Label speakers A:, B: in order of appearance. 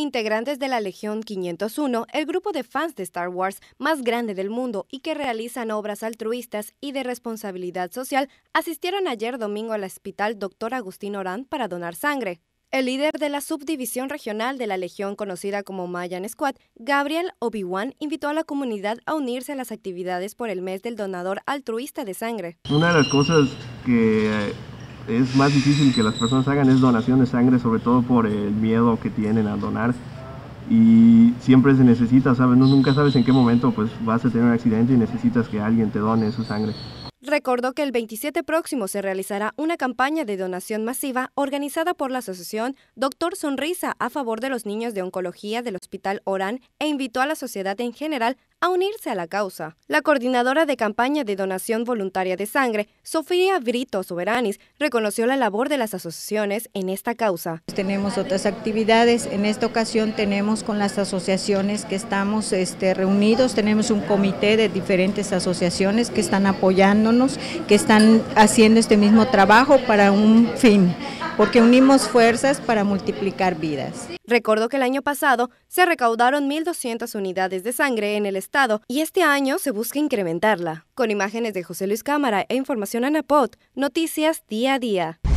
A: integrantes de la Legión 501, el grupo de fans de Star Wars más grande del mundo y que realizan obras altruistas y de responsabilidad social, asistieron ayer domingo al hospital Dr. Agustín Orán para donar sangre. El líder de la subdivisión regional de la Legión conocida como Mayan Squad, Gabriel Obi-Wan, invitó a la comunidad a unirse a las actividades por el mes del donador altruista de sangre.
B: Una de las cosas que es más difícil que las personas hagan es donación de sangre, sobre todo por el miedo que tienen a donar. Y siempre se necesita, ¿sabes? nunca sabes en qué momento pues vas a tener un accidente y necesitas que alguien te done su sangre.
A: Recordó que el 27 próximo se realizará una campaña de donación masiva organizada por la asociación Doctor Sonrisa a favor de los niños de oncología del Hospital Orán e invitó a la sociedad en general a unirse a la causa. La coordinadora de campaña de donación voluntaria de sangre, Sofía Brito Soberanis, reconoció la labor de las asociaciones en esta causa. Tenemos
C: otras actividades, en esta ocasión tenemos con las asociaciones que estamos este, reunidos, tenemos un comité de diferentes asociaciones que están apoyándonos, que están haciendo este mismo trabajo para un fin porque unimos fuerzas para multiplicar vidas.
A: Recordó que el año pasado se recaudaron 1.200 unidades de sangre en el estado y este año se busca incrementarla. Con imágenes de José Luis Cámara e información
C: Napot, noticias día a día.